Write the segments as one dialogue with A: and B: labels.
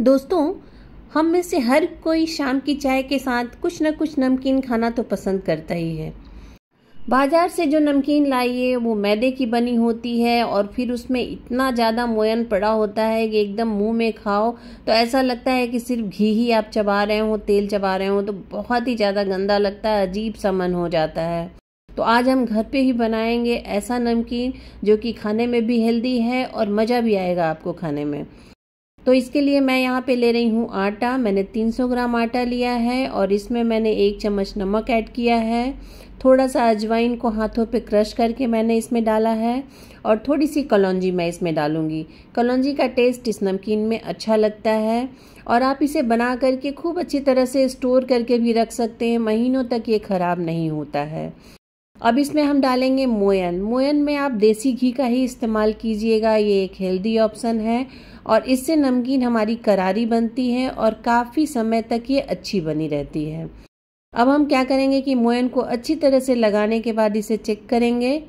A: दोस्तों हम में से हर कोई शाम की चाय के साथ कुछ न कुछ नमकीन खाना तो पसंद करता ही है बाजार से जो नमकीन लाइए वो मैदे की बनी होती है और फिर उसमें इतना ज़्यादा मोयन पड़ा होता है कि एकदम मुंह में खाओ तो ऐसा लगता है कि सिर्फ घी ही आप चबा रहे हो तेल चबा रहे हो तो बहुत ही ज़्यादा गंदा लगता है अजीब सा मन हो जाता है तो आज हम घर पे ही बनाएंगे ऐसा नमकीन जो कि खाने में भी हेल्दी है और मज़ा भी आएगा आपको खाने में तो इसके लिए मैं यहाँ पे ले रही हूँ आटा मैंने 300 ग्राम आटा लिया है और इसमें मैंने एक चम्मच नमक ऐड किया है थोड़ा सा अजवाइन को हाथों पे क्रश करके मैंने इसमें डाला है और थोड़ी सी कलौजी मैं इसमें डालूंगी कलौजी का टेस्ट इस नमकीन में अच्छा लगता है और आप इसे बना करके खूब अच्छी तरह से स्टोर करके भी रख सकते हैं महीनों तक ये ख़राब नहीं होता है अब इसमें हम डालेंगे मोयन मोयन में आप देसी घी का ही इस्तेमाल कीजिएगा ये एक हेल्दी ऑप्शन है और इससे नमकीन हमारी करारी बनती है और काफ़ी समय तक ये अच्छी बनी रहती है अब हम क्या करेंगे कि मोयन को अच्छी तरह से लगाने के बाद इसे चेक करेंगे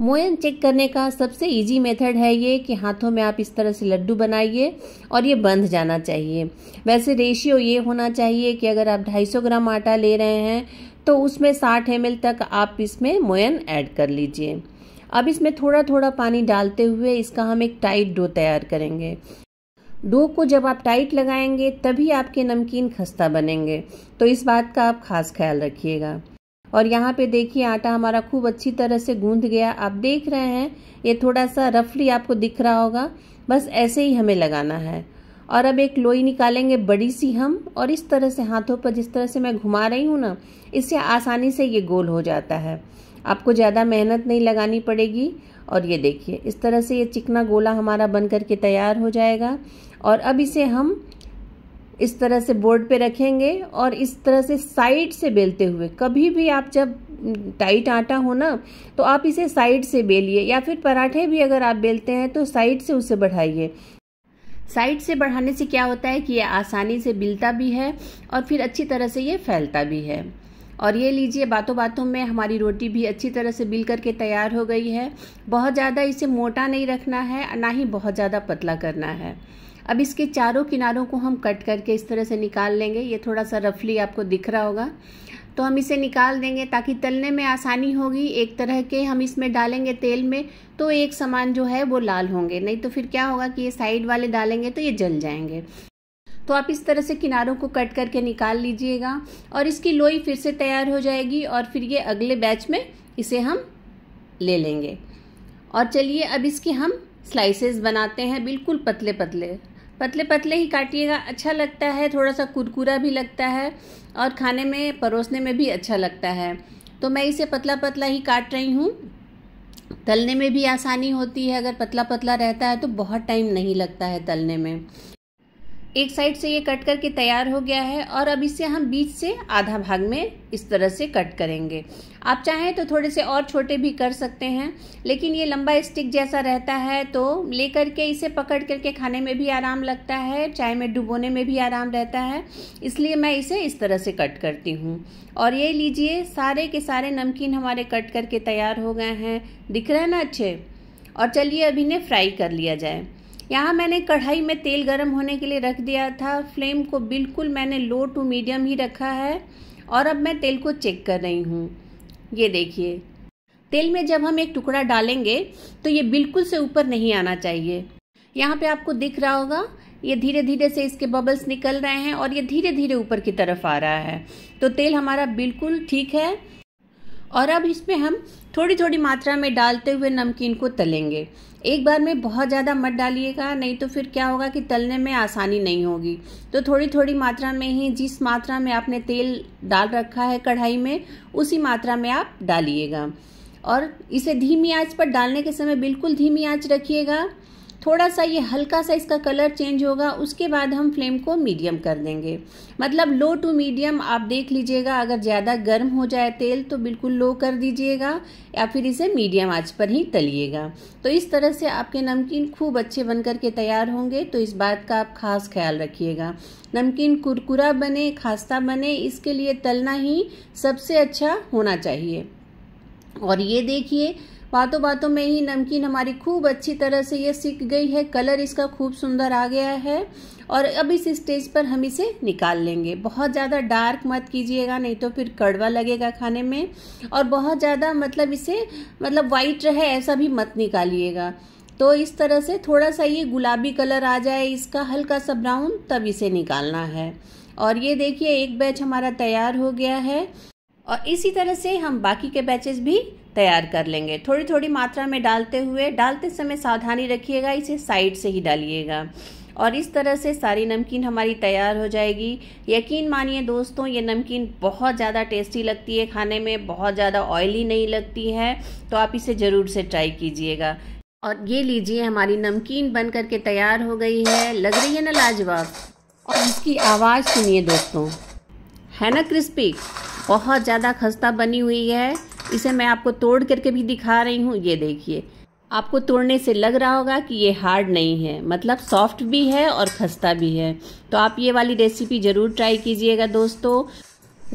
A: मोयन चेक करने का सबसे इजी मेथड है ये कि हाथों में आप इस तरह से लड्डू बनाइए और ये बंध जाना चाहिए वैसे रेशियो ये होना चाहिए कि अगर आप 250 ग्राम आटा ले रहे हैं तो उसमें 60 एम तक आप इसमें मोयन ऐड कर लीजिए अब इसमें थोड़ा थोड़ा पानी डालते हुए इसका हम एक टाइट डो तैयार करेंगे डो को जब आप टाइट लगाएंगे तभी आपके नमकीन खस्ता बनेंगे तो इस बात का आप खास ख्याल रखिएगा और यहाँ पे देखिए आटा हमारा खूब अच्छी तरह से गूंध गया आप देख रहे हैं ये थोड़ा सा रफली आपको दिख रहा होगा बस ऐसे ही हमें लगाना है और अब एक लोई निकालेंगे बड़ी सी हम और इस तरह से हाथों पर जिस तरह से मैं घुमा रही हूँ ना इससे आसानी से ये गोल हो जाता है आपको ज़्यादा मेहनत नहीं लगानी पड़ेगी और ये देखिए इस तरह से ये चिकना गोला हमारा बन करके तैयार हो जाएगा और अब इसे हम इस तरह से बोर्ड पे रखेंगे और इस तरह से साइड से बेलते हुए कभी भी आप जब टाइट आटा हो ना तो आप इसे साइड से बेलिए या फिर पराठे भी अगर आप बेलते हैं तो साइड से उसे बढ़ाइए साइड से बढ़ाने से क्या होता है कि ये आसानी से मिलता भी है और फिर अच्छी तरह से ये फैलता भी है और ये लीजिए बातों बातों में हमारी रोटी भी अच्छी तरह से बिल करके तैयार हो गई है बहुत ज़्यादा इसे मोटा नहीं रखना है ना ही बहुत ज़्यादा पतला करना है अब इसके चारों किनारों को हम कट करके इस तरह से निकाल लेंगे ये थोड़ा सा रफली आपको दिख रहा होगा तो हम इसे निकाल देंगे ताकि तलने में आसानी होगी एक तरह के हम इसमें डालेंगे तेल में तो एक समान जो है वो लाल होंगे नहीं तो फिर क्या होगा कि ये साइड वाले डालेंगे तो ये जल जाएंगे तो आप इस तरह से किनारों को कट करके निकाल लीजिएगा और इसकी लोई फिर से तैयार हो जाएगी और फिर ये अगले बैच में इसे हम ले लेंगे और चलिए अब इसके हम स्लाइसेस बनाते हैं बिल्कुल पतले पतले पतले पतले ही काटिएगा अच्छा लगता है थोड़ा सा कुरकुरा भी लगता है और खाने में परोसने में भी अच्छा लगता है तो मैं इसे पतला पतला ही काट रही हूँ तलने में भी आसानी होती है अगर पतला पतला रहता है तो बहुत टाइम नहीं लगता है तलने में एक साइड से ये कट करके तैयार हो गया है और अब इसे हम बीच से आधा भाग में इस तरह से कट करेंगे आप चाहें तो थोड़े से और छोटे भी कर सकते हैं लेकिन ये लंबा स्टिक जैसा रहता है तो लेकर के इसे पकड़ करके खाने में भी आराम लगता है चाय में डुबोने में भी आराम रहता है इसलिए मैं इसे इस तरह से कट करती हूँ और ये लीजिए सारे के सारे नमकीन हमारे कट करके तैयार हो गए हैं दिख रहे हैं ना अच्छे और चलिए अभी इन्हें फ्राई कर लिया जाए यहाँ मैंने कढ़ाई में तेल गर्म होने के लिए रख दिया था फ्लेम को बिल्कुल मैंने लो टू मीडियम ही रखा है और अब मैं तेल को चेक कर रही हूँ ये देखिए तेल में जब हम एक टुकड़ा डालेंगे तो ये बिल्कुल से ऊपर नहीं आना चाहिए यहाँ पे आपको दिख रहा होगा ये धीरे धीरे से इसके बबल्स निकल रहे हैं और ये धीरे धीरे ऊपर की तरफ आ रहा है तो तेल हमारा बिल्कुल ठीक है और अब इसमें हम थोड़ी थोड़ी मात्रा में डालते हुए नमकीन को तलेंगे एक बार में बहुत ज़्यादा मत डालिएगा नहीं तो फिर क्या होगा कि तलने में आसानी नहीं होगी तो थोड़ी थोड़ी मात्रा में ही जिस मात्रा में आपने तेल डाल रखा है कढ़ाई में उसी मात्रा में आप डालिएगा और इसे धीमी आंच पर डालने के समय बिल्कुल धीमी आंच रखिएगा थोड़ा सा ये हल्का सा इसका कलर चेंज होगा उसके बाद हम फ्लेम को मीडियम कर देंगे मतलब लो टू मीडियम आप देख लीजिएगा अगर ज़्यादा गर्म हो जाए तेल तो बिल्कुल लो कर दीजिएगा या फिर इसे मीडियम आंच पर ही तलिएगा तो इस तरह से आपके नमकीन खूब अच्छे बनकर के तैयार होंगे तो इस बात का आप खास ख्याल रखिएगा नमकीन कुरकुरा बने खास्ता बने इसके लिए तलना ही सबसे अच्छा होना चाहिए और ये देखिए बातों बातों में ही नमकीन हमारी खूब अच्छी तरह से ये सीख गई है कलर इसका खूब सुंदर आ गया है और अब इस स्टेज पर हम इसे निकाल लेंगे बहुत ज़्यादा डार्क मत कीजिएगा नहीं तो फिर कड़वा लगेगा खाने में और बहुत ज़्यादा मतलब इसे मतलब वाइट रहे ऐसा भी मत निकालिएगा तो इस तरह से थोड़ा सा ये गुलाबी कलर आ जाए इसका हल्का सा ब्राउन तब इसे निकालना है और ये देखिए एक बैच हमारा तैयार हो गया है और इसी तरह से हम बाकी के बैचेस भी तैयार कर लेंगे थोड़ी थोड़ी मात्रा में डालते हुए डालते समय सावधानी रखिएगा इसे साइड से ही डालिएगा और इस तरह से सारी नमकीन हमारी तैयार हो जाएगी यकीन मानिए दोस्तों ये नमकीन बहुत ज़्यादा टेस्टी लगती है खाने में बहुत ज़्यादा ऑयली नहीं लगती है तो आप इसे ज़रूर से ट्राई कीजिएगा और ये लीजिए हमारी नमकीन बन करके तैयार हो गई है लग रही है ना लाजवाब और इसकी आवाज़ सुनिए दोस्तों है ना क्रिस्पी बहुत ज़्यादा खस्ता बनी हुई है इसे मैं आपको तोड़ करके भी दिखा रही हूँ ये देखिए आपको तोड़ने से लग रहा होगा कि ये हार्ड नहीं है मतलब सॉफ्ट भी है और खस्ता भी है तो आप ये वाली रेसिपी ज़रूर ट्राई कीजिएगा दोस्तों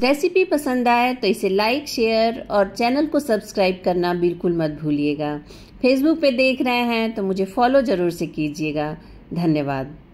A: रेसिपी पसंद आए तो इसे लाइक शेयर और चैनल को सब्सक्राइब करना बिल्कुल मत भूलिएगा फेसबुक पे देख रहे हैं तो मुझे फॉलो ज़रूर से कीजिएगा धन्यवाद